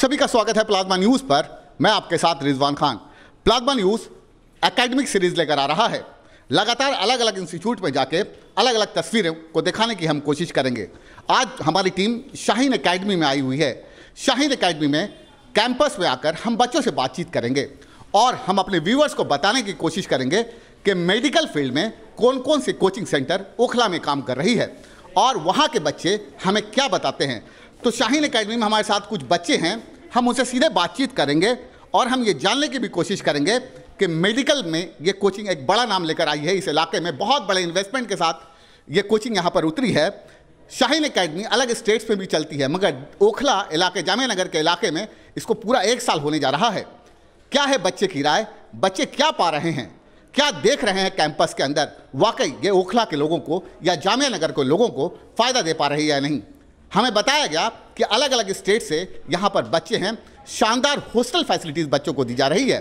सभी का स्वागत है प्लाज्मा न्यूज़ पर मैं आपके साथ Rizwan Khan plasma news academic series लेकर आ रहा है लगातार अलग अलग इंस्टीट्यूट में जाके अलग अलग तस्वीरों को दिखाने की हम कोशिश करेंगे आज हमारी टीम शाहीन अकेडमी में आई हुई है शाहीन अकेडमी में कैंपस में आकर हम बच्चों से बातचीत करेंगे और हम अपने व्यूवर्स को बताने की कोशिश करेंगे कि मेडिकल फील्ड में कौन कौन से कोचिंग सेंटर ओखला में काम कर रही है और वहाँ के बच्चे हमें क्या बताते हैं तो शाहीन अकेडमी में हमारे साथ कुछ बच्चे हैं हम उनसे सीधे बातचीत करेंगे और हम ये जानने की भी कोशिश करेंगे कि मेडिकल में ये कोचिंग एक बड़ा नाम लेकर आई है इस इलाके में बहुत बड़े इन्वेस्टमेंट के साथ ये कोचिंग यहाँ पर उतरी है शाहीन अकेडमी अलग स्टेट्स में भी चलती है मगर ओखला इलाके जामे नगर के इलाके में इसको पूरा एक साल होने जा रहा है क्या है बच्चे की राय बच्चे क्या पा रहे हैं क्या देख रहे हैं कैंपस के अंदर वाकई ये ओखला के लोगों को या जामिया नगर के लोगों को फ़ायदा दे पा रही है या नहीं हमें बताया गया कि अलग अलग स्टेट से यहाँ पर बच्चे हैं शानदार हॉस्टल फैसिलिटीज़ बच्चों को दी जा रही है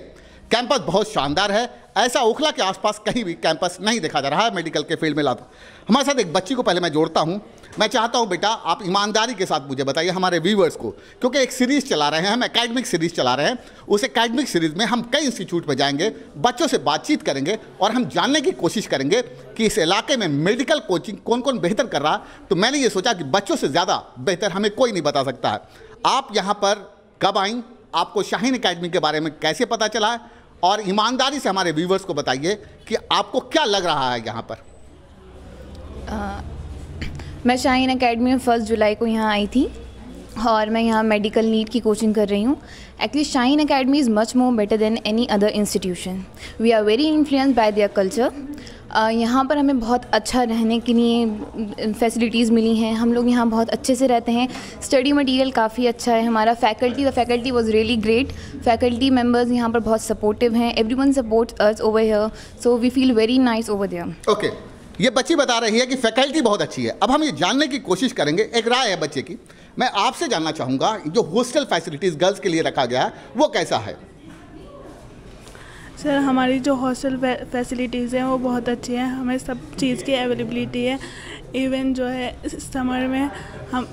कैंपस बहुत शानदार है ऐसा ओखला के आसपास कहीं भी कैंपस नहीं देखा जा रहा है मेडिकल के फील्ड में लाभ हमारे साथ एक बच्ची को पहले मैं जोड़ता हूँ मैं चाहता हूँ बेटा आप ईमानदारी के साथ मुझे बताइए हमारे व्यूवर्स को क्योंकि एक सीरीज़ चला रहे हैं हम एकेडमिक सीरीज़ चला रहे हैं उस एकेडमिक सीरीज़ में हम कई इंस्टीट्यूट में जाएंगे बच्चों से बातचीत करेंगे और हम जानने की कोशिश करेंगे कि इस इलाके में मेडिकल कोचिंग कौन कौन बेहतर कर रहा तो मैंने ये सोचा कि बच्चों से ज़्यादा बेहतर हमें कोई नहीं बता सकता है आप यहाँ पर कब आई आपको शाहीन अकेडमी के बारे में कैसे पता चला है और ईमानदारी से हमारे व्यूवर्स को बताइए कि आपको क्या लग रहा है यहाँ पर आ, मैं शाहीन अकेडमी में फर्स्ट जुलाई को यहाँ आई थी और मैं यहाँ मेडिकल नीड की कोचिंग कर रही हूँ actually Shine academy is much more better than any other institution we are very influence by their culture यहाँ पर हमें बहुत अच्छा रहने के लिए फैसिलिटीज़ मिली हैं हम लोग यहाँ बहुत अच्छे से रहते हैं स्टडी मटेरियल काफ़ी अच्छा है हमारा faculty the faculty was really great faculty members यहाँ पर बहुत सपोर्टिव हैं everyone supports us over here so we feel very nice over there okay ये बच्ची बता रही है कि फैकल्टी बहुत अच्छी है अब हम ये जानने की कोशिश करेंगे एक राय है बच्चे की मैं आपसे जानना चाहूँगा जो हॉस्टल फैसिलिटीज़ गर्ल्स के लिए रखा गया है वो कैसा है सर हमारी जो हॉस्टल फैसिलिटीज़ हैं वो बहुत अच्छी हैं हमें सब चीज़ की अवेलेबिलिटी है इवन जो है समर में हम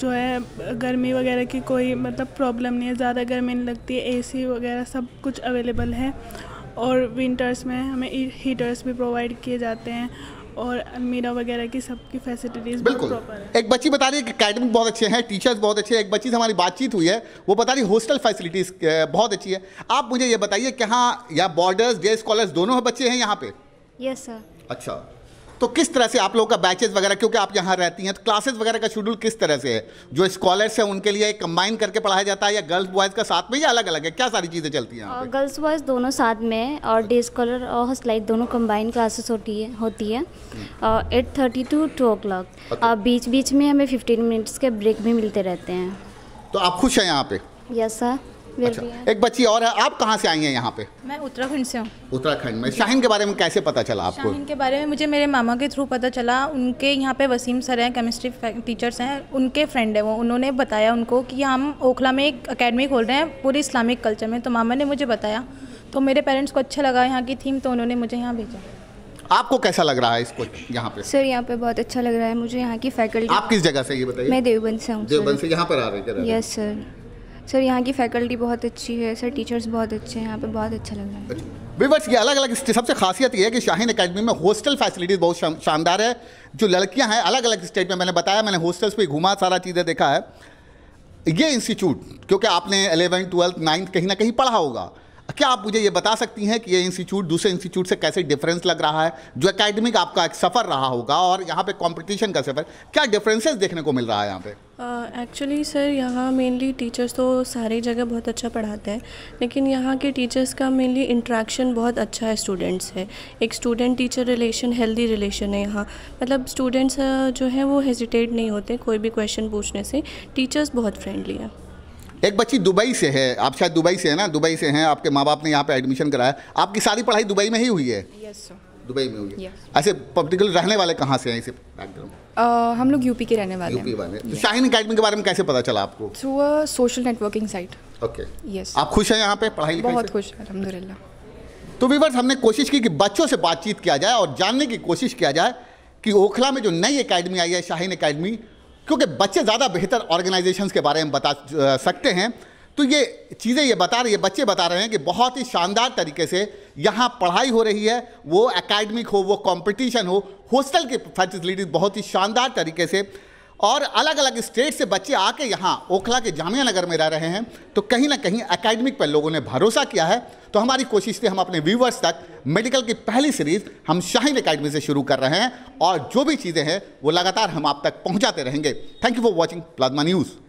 जो है गर्मी वगैरह की कोई मतलब प्रॉब्लम नहीं है ज़्यादा गर्मी नहीं लगती एसी वगैरह सब कुछ अवेलेबल है और विंटर्स में हमें हीटर्स भी प्रोवाइड किए जाते हैं और अलमीरा वगैरह की सबकी फैसिलिटीज बिल्कुल एक बच्ची बता रही है कि अकेडमिक बहुत अच्छे हैं टीचर्स बहुत अच्छे हैं एक बच्ची से हमारी बातचीत हुई है वो बता रही हॉस्टल फैसिलिटीज़ बहुत अच्छी है आप मुझे ये बताइए कि हाँ या बॉर्डर्स डे स्कॉलर्स दोनों बच्चे हैं यहाँ पे यस सर अच्छा तो किस तरह से आप लोगों का बैचेज वगैरह क्योंकि आप यहाँ रहती हैं तो क्लासेज वगैरह का शेड्यूल किस तरह से है जो स्कॉलर्स हैं उनके लिए कंबाइन करके पढ़ाया जाता है या गर्ल्स बॉयज़ का साथ में या अलग अलग है क्या सारी चीज़ें चलती हैं गर्ल्स बॉयज़ दोनों साथ में और डे स्कॉलर और हॉस्टलाइट दोनों कम्बाइन क्लासेस होती है होती है eight thirty to two o'clock बीच बीच में हमें फिफ्टीन मिनट्स के ब्रेक भी मिलते रहते हैं तो आप खुश हैं यहाँ पे यस सर अच्छा एक बच्ची और है आप कहाँ से आई हैं यहाँ पे मैं उत्तराखंड से हूँ उत्तराखंड में शाहिन के बारे में कैसे पता चला आपको शाहिन के बारे में मुझे मेरे मामा के थ्रू पता चला उनके यहाँ पे वसीम सर हैं केमिस्ट्री टीचर्स हैं उनके फ्रेंड है वो उन्होंने बताया उनको कि हम ओखला में एक अकेडमी खोल रहे हैं पूरे इस्लामिक कल्चर में तो मामा ने मुझे बताया तो मेरे पेरेंट्स को अच्छा लगा यहाँ की थीम तो उन्होंने मुझे यहाँ भेजा आपको कैसा लग रहा है इसको यहाँ पे सर यहाँ पे बहुत अच्छा लग रहा है मुझे यहाँ की फैकल्टी आप किस जगह से ये बताइए मैं देवबंद से हूँ देवबंद से यहाँ पर आ रहे हैं यस सर सर यहाँ की फैकल्टी बहुत अच्छी है सर टीचर्स बहुत अच्छे हैं यहाँ पे बहुत अच्छा लग रहा है अच्छा। विवर्स की अलग अलग सबसे खासियत यह है कि शाहीन अकेडमी में हॉस्टल फैसिलिटीज़ बहुत शानदार है जो लड़कियाँ हैं अलग अलग स्टेट में मैंने बताया मैंने हॉस्टल्स पर घूमा सारा चीज़ें देखा है ये इंस्टीट्यूट क्योंकि आपने एलेवन ट्वेल्थ नाइन्थ कहीं ना कहीं पढ़ा होगा क्या आप मुझे ये बता सकती हैं कि ये इंस्टीट्यूट दूसरे इंस्टीट्यूट से कैसे डिफरेंस लग रहा है जो एकेडमिक आपका एक सफ़र रहा होगा और यहाँ पे कंपटीशन का सफ़र क्या डिफरेंसेस देखने को मिल रहा है यहाँ पे एक्चुअली सर यहाँ मेनली टीचर्स तो सारी जगह बहुत अच्छा पढ़ाते हैं लेकिन यहाँ के टीचर्स का मेनली इंट्रैक्शन बहुत अच्छा है स्टूडेंट्स है एक student teacher relation healthy relation है यहाँ मतलब स्टूडेंट्स जो हैं वो हेजिटेट नहीं होते कोई भी क्वेश्चन पूछने से टीचर्स बहुत फ्रेंडली हैं एक बच्ची दुबई से है आप शायद दुबई से है ना दुबई से हैं आपके माँ बाप ने यहाँ पे एडमिशन कराया आपकी सारी पढ़ाई दुबई में ही हुई है yes, दुबई में हुई है yes. ऐसे पर्टिकुलर रहने वाले कहाँ से हैं इसे uh, हम लोग यूपी के रहने वाले यूपी वाले तो शाहीन अकेडमी के बारे में कैसे पता चला आपको through a social networking site okay yes आप खुश हैं यहाँ पे पढ़ाई बहुत खुश अलहमदिल्ला तो वीवर्स हमने कोशिश की कि बच्चों से बातचीत किया जाए और जानने की कोशिश किया जाए कि ओखला में जो नई अकेडमी आई है शाहीन अकेडमी क्योंकि बच्चे ज़्यादा बेहतर ऑर्गेनाइजेशंस के बारे में बता सकते हैं तो ये चीज़ें ये बता रही है बच्चे बता रहे हैं कि बहुत ही शानदार तरीके से यहाँ पढ़ाई हो रही है वो एकेडमिक हो वो कंपटीशन हो हॉस्टल की फैसिलिटीज़ बहुत ही शानदार तरीके से और अलग अलग स्टेट से बच्चे आके यहाँ ओखला के जामिया नगर में रह रहे हैं तो कहीं ना कहीं एकेडमिक पर लोगों ने भरोसा किया है तो हमारी कोशिश थी हम अपने व्यूवर्स तक मेडिकल की पहली सीरीज हम शाहीन अकेडमी से शुरू कर रहे हैं और जो भी चीज़ें हैं वो लगातार हम आप तक पहुँचाते रहेंगे thank you for watching plasma news